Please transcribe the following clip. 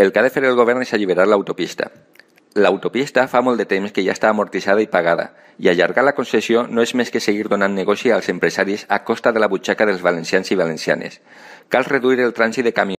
El que ha de fer el govern és alliberar l'autopista. L'autopista fa molt de temps que ja està amortitzada i pagada, i allargar la concessió no és més que seguir donant negoci als empresaris a costa de la butxaca dels valencians i valencianes. Cal reduir el trànsit de camions